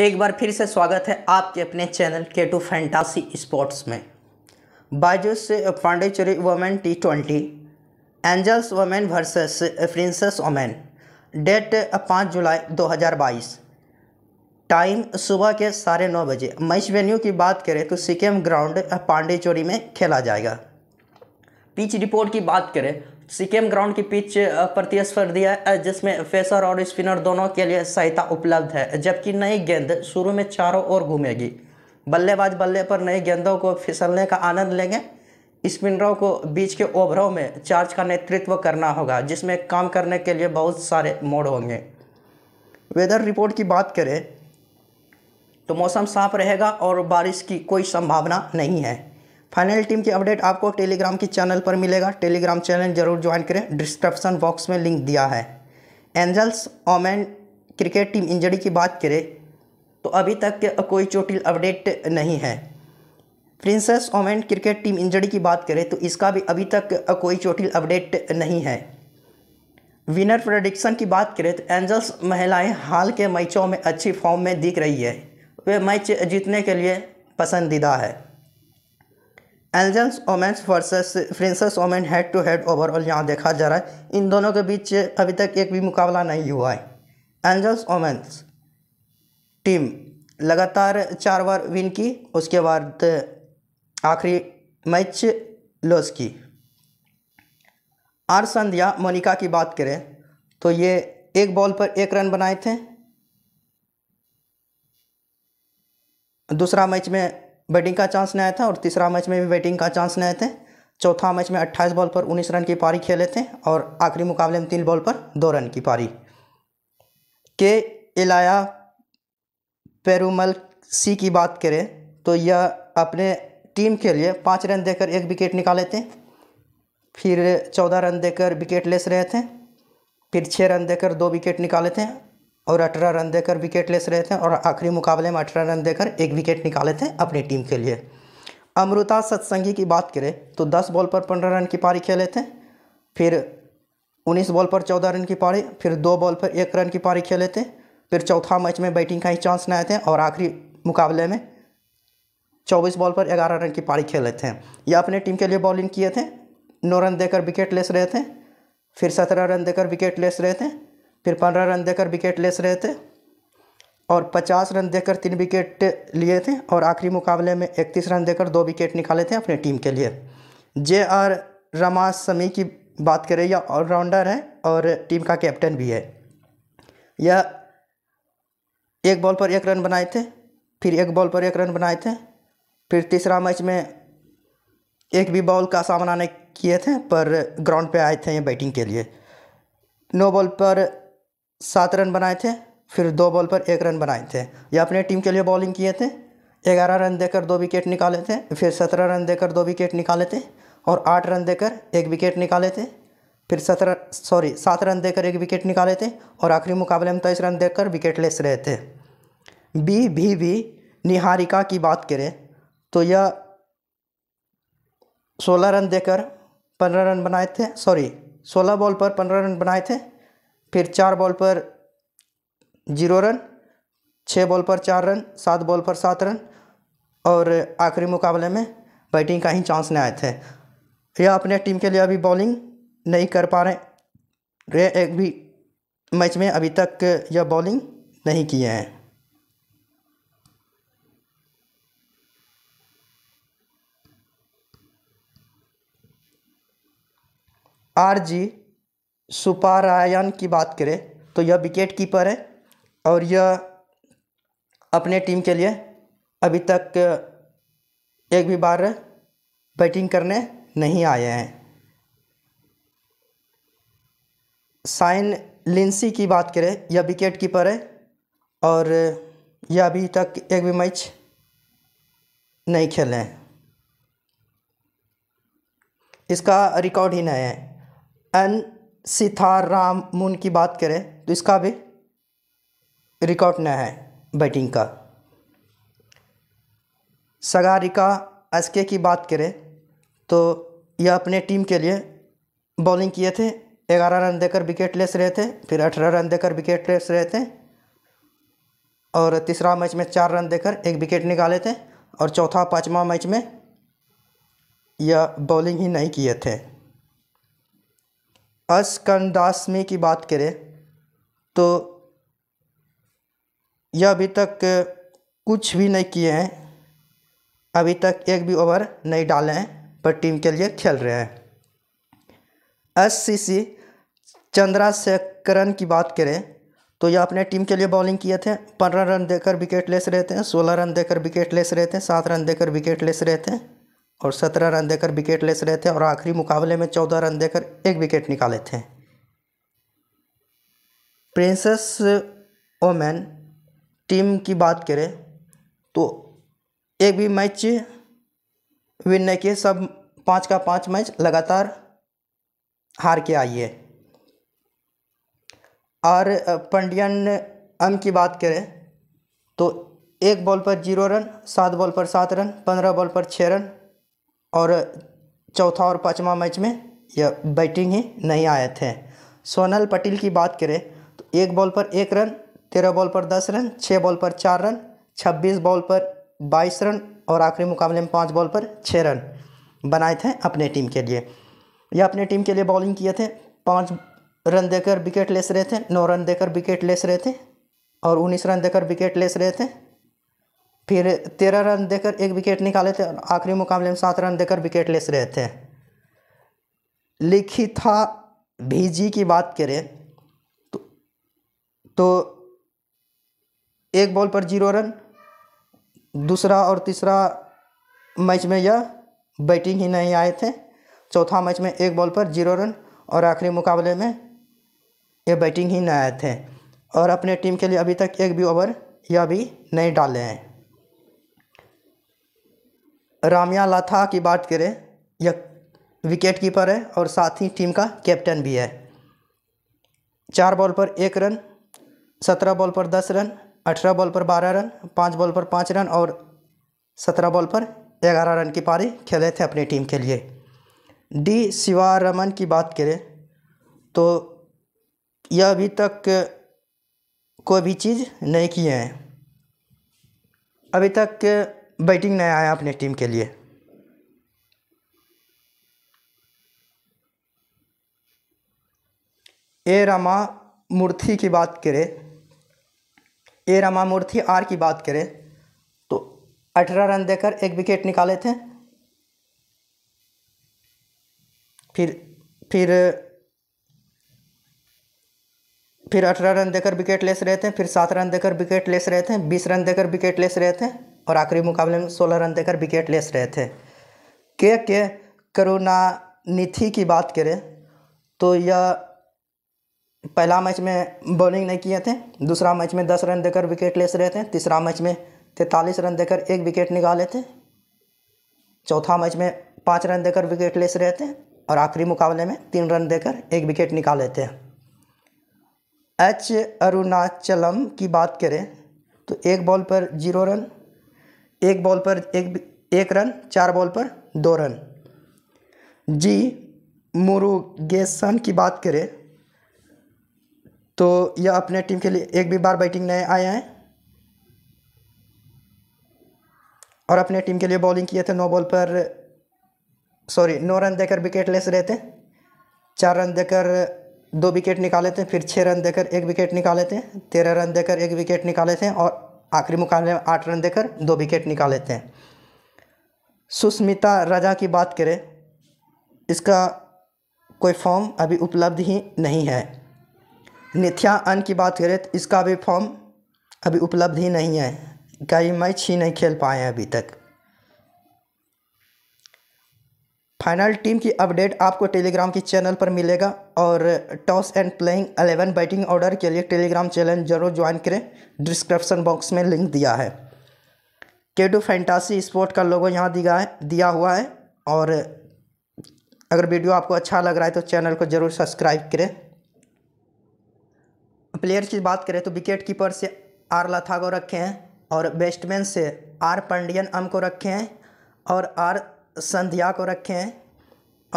एक बार फिर से स्वागत है आपके अपने चैनल के टू फैंटासी स्पोर्ट्स में बाइजूस से women T twenty angels women versus princess women date पाँच जुलाई 2022 टाइम सुबह के साढ़े नौ बजे मैच वेन्यू की बात करें तो सिक्किम ग्राउंड पांडेचेरी में खेला जाएगा पिच रिपोर्ट की बात करें सिकेम ग्राउंड की पिच प्रतिस्पर्धी है जिसमें फेसर और स्पिनर दोनों के लिए सहायता उपलब्ध है जबकि नई गेंद शुरू में चारों ओर घूमेगी बल्लेबाज बल्ले पर नई गेंदों को फिसलने का आनंद लेंगे स्पिनरों को बीच के ओवरों में चार्ज का नेतृत्व करना होगा जिसमें काम करने के लिए बहुत सारे मोड़ होंगे वेदर रिपोर्ट की बात करें तो मौसम साफ रहेगा और बारिश की कोई संभावना नहीं है फाइनल टीम की अपडेट आपको टेलीग्राम की चैनल पर मिलेगा टेलीग्राम चैनल जरूर ज्वाइन करें डिस्क्रिप्शन बॉक्स में लिंक दिया है angels women cricket team injury की बात करें तो अभी तक कोई चोटिल अपडेट नहीं है princess women cricket team injury की बात करें तो इसका भी अभी तक कोई चोटिल अपडेट नहीं है विनर प्रोडिक्शन की बात करें तो एंजल्स महिलाएं हाल के मैचों में अच्छी फॉर्म में दिख रही है वे मैच जीतने के लिए पसंदीदा है angels women's versus princess women head to head overall यहाँ देखा जा रहा है इन दोनों के बीच अभी तक एक भी मुकाबला नहीं हुआ है एंजल्स ओमेंस टीम लगातार चार बार विन की उसके बाद आखिरी मैच लॉस की आर संध्या मोनिका की बात करें तो ये एक बॉल पर एक रन बनाए थे दूसरा मैच में बैटिंग का चांस नहीं आया था और तीसरा मैच में भी बैटिंग का चांस नहीं आए थे चौथा मैच में 28 बॉल पर 19 रन की पारी खेले थे और आखिरी मुकाबले में तीन बॉल पर दो रन की पारी के इलाया पेरूमल सी की बात करें तो यह अपने टीम के लिए पाँच रन देकर एक विकेट निकाले थे फिर चौदह रन देकर विकेट लेस रहे थे फिर छः रन देकर दो विकेट निकाले थे और अठारह रन देकर विकेट लेस रहे थे और आखिरी मुकाबले में अठारह रन देकर एक विकेट निकाले थे अपनी टीम के लिए अमृता सत्संगी की बात करें तो दस बॉल पर पंद्रह रन की पारी खेले थे फिर उन्नीस बॉल पर चौदह रन की पारी फिर दो बॉल पर एक रन की पारी खेले थे फिर चौथा मैच में बैटिंग का ही चांस नहीं आए थे और आखिरी मुकाबले में चौबीस बॉल पर ग्यारह रन की पारी खेले थे या अपने टीम के लिए बॉलिंग किए थे नौ रन देकर विकेट लेस रहे थे फिर सत्रह रन देकर विकेट लेस रहे थे फिर पंद्रह रन देकर विकेट लेस रहे थे और पचास रन देकर तीन विकेट लिए थे और आखिरी मुकाबले में इकतीस रन देकर दो विकेट निकाले थे अपने टीम के लिए जे आर रमा समी की बात करें यह ऑलराउंडर है और टीम का कैप्टन भी है यह एक बॉल पर एक रन बनाए थे फिर एक बॉल पर एक रन बनाए थे फिर तीसरा मैच में एक भी बॉल का सामना नहीं किए थे पर ग्राउंड पे आए थे ये बैटिंग के लिए नो बॉल पर सात रन बनाए थे फिर दो बॉल पर एक रन बनाए थे या अपने टीम के लिए बॉलिंग किए थे ग्यारह रन देकर दो विकेट निकाले थे फिर सत्रह रन देकर दो विकेट निकाले थे और आठ रन देकर एक विकेट निकाले थे फिर सत्रह सॉरी सात रन देकर एक विकेट निकाले थे और आखिरी मुकाबले में तेईस रन देकर विकेटलेस रहे थे बी भी भी निहारिका की बात करें तो यह सोलह रन देकर पंद्रह रन बनाए थे सॉरी सोलह बॉल पर पंद्रह रन बनाए थे फिर चार बॉल पर जीरो रन छः बॉल पर चार रन सात बॉल पर सात रन और आखिरी मुकाबले में बैटिंग का ही चांस नहीं आए थे यह अपने टीम के लिए अभी बॉलिंग नहीं कर पा रहे एक भी मैच में अभी तक यह बॉलिंग नहीं किए हैं आर जी सुपारायन की बात करें तो यह विकेट कीपर है और यह अपने टीम के लिए अभी तक एक भी बार बैटिंग करने नहीं आए हैं साइन लिंसी की बात करें यह विकेट कीपर है और यह अभी तक एक भी मैच नहीं खेले हैं इसका रिकॉर्ड ही नहीं है एन राम मून की बात करें तो इसका भी रिकॉर्ड न है बैटिंग का सगारिका एसके की बात करें तो यह अपने टीम के लिए बॉलिंग किए थे ग्यारह रन देकर विकेट लेस रहे थे फिर अठारह रन देकर विकेट लेस रहे थे और तीसरा मैच में चार रन देकर एक विकेट निकाले थे और चौथा पाँचवा मैच में यह बॉलिंग ही नहीं किए थे अस्कंदाशमी की बात करें तो यह अभी तक कुछ भी नहीं किए हैं अभी तक एक भी ओवर नहीं डाले हैं पर टीम के लिए खेल रहे हैं एस सी सी चंद्राशेखरन की बात करें तो यह अपने टीम के लिए बॉलिंग किए थे पंद्रह रन देकर विकेट लेस रहे थे सोलह रन देकर विकेट लेस रहे थे सात रन देकर विकेट लेस रहे थे और सत्रह रन देकर विकेट लेस रहे थे और आखिरी मुकाबले में चौदह रन देकर एक विकेट निकाले थे प्रिंसेस ओमैन टीम की बात करें तो एक भी मैच विन नहीं किए सब पाँच का पाँच मैच लगातार हार के आई है और पंडियन अम की बात करें तो एक बॉल पर जीरो रन सात बॉल पर सात रन पंद्रह बॉल पर छः रन और चौथा और पाँचवा मैच में यह बैटिंग ही नहीं आए थे सोनल पटेल की बात करें तो एक बॉल पर एक रन तेरह बॉल पर दस रन छः बॉल पर चार रन छब्बीस बॉल पर बाईस रन और आखिरी मुकाबले में पाँच बॉल पर छः रन बनाए थे अपने टीम के लिए यह अपने टीम के लिए बॉलिंग किए थे पाँच रन देकर विकेट लेस रहे थे नौ रन देकर विकेट लेस रहे थे और उन्नीस रन देकर विकेट लेस रहे थे फिर तेरह रन देकर एक विकेट निकाले थे आखिरी मुकाबले में सात रन देकर विकेट लेस रहे थे लिखी था भीजी की बात करें तो, तो एक बॉल पर जीरो रन दूसरा और तीसरा मैच में यह बैटिंग ही नहीं आए थे चौथा मैच में एक बॉल पर जीरो रन और आखिरी मुकाबले में ये बैटिंग ही नहीं आए थे और अपने टीम के लिए अभी तक एक भी ओवर यह भी नहीं डाले हैं रामिया लाथा की बात करें यह विकेट कीपर है और साथ ही टीम का कैप्टन भी है चार बॉल पर एक रन सत्रह बॉल पर दस रन अठारह बॉल पर बारह रन पाँच बॉल पर पाँच रन और सत्रह बॉल पर ग्यारह रन की पारी खेले थे अपनी टीम के लिए डी शिवारमन की बात करें तो यह अभी तक कोई भी चीज़ नहीं किए हैं अभी तक बैटिंग नहीं आया अपने टीम के लिए ए रामा मूर्ति की बात करें ए रामा मूर्ति आर की बात करें तो अठारह रन देकर एक विकेट निकाले थे फिर फिर फिर अठारह रन देकर विकेट लेस रहे थे फिर सात रन देकर विकेट लेस रहे थे बीस रन देकर विकेट लेस रहे थे और आखिरी मुकाबले में सोलह रन देकर विकेट लेस रहे थे के के निथि की बात करें तो यह पहला मैच में बॉलिंग नहीं किए थे दूसरा मैच में दस रन देकर विकेट लेस रहे थे तीसरा मैच में तैंतालीस रन देकर एक विकेट निकाले थे चौथा मैच में पाँच रन देकर विकेट लेस रहे थे और आखिरी मुकाबले में तीन रन देकर एक विकेट निकाले थे एच अरुणाचलम की बात करें तो एक बॉल पर जीरो रन एक बॉल पर एक एक रन चार बॉल पर दो रन जी मुरुगेसन की बात करें तो यह अपने टीम के लिए एक भी बार बैटिंग नए आए हैं और अपने टीम के लिए बॉलिंग किए थे नौ बॉल पर सॉरी नौ रन देकर विकेट लेस रहे थे चार रन देकर दो विकेट निकाले थे फिर छः रन देकर एक विकेट निकाले थे तेरह रन देकर एक विकेट निकाले थे और आखिरी मुकाबले में आठ रन देकर दो विकेट निकाल लेते हैं सुस्मिता राजा की बात करें इसका कोई फॉर्म अभी उपलब्ध ही नहीं है निथ्या अन की बात करें तो इसका भी फॉर्म अभी उपलब्ध ही नहीं है कई मैच ही नहीं खेल पाए हैं अभी तक फाइनल टीम की अपडेट आपको टेलीग्राम के चैनल पर मिलेगा और toss and playing eleven batting order के लिए टेलीग्राम चैनल जरूर ज्वाइन करें डिस्क्रिप्शन बॉक्स में लिंक दिया है केडू फैंटासी स्पोर्ट का लोगो यहाँ दिया है दिया हुआ है और अगर वीडियो आपको अच्छा लग रहा है तो चैनल को ज़रूर सब्सक्राइब करें प्लेयर की बात करें तो विकेट कीपर से आर लथा को रखे हैं और बैट्समैन से आर पंडियन अम को रखे हैं और आर संध्या को रखे हैं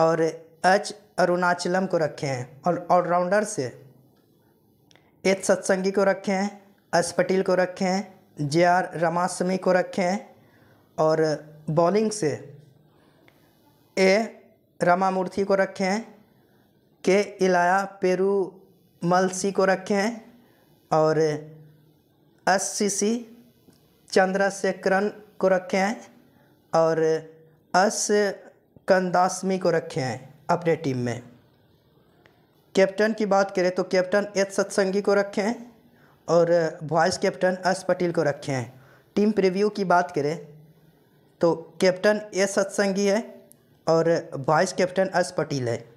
और एच अरुणाचलम को रखे हैं और ऑलराउंडर से एच सत्संगी को रखे हैं एस पटेल को रखे हैं जे आर रमासमी को रखे हैं और बॉलिंग से ए रामामूर्ति को रखे हैं के इलाया पेरू मलसी को रखे हैं और एस सी सी चंद्रशेखरन को रखे हैं और अस कंदासमी को रखे हैं अपने टीम में कैप्टन की बात करें तो कैप्टन एच सत्संगी को रखे हैं और वाइस कैप्टन एस पटेल को रखे हैं टीम प्रीव्यू की बात करें तो कैप्टन एस सत्संगी है और वाइस कैप्टन एस पटेल है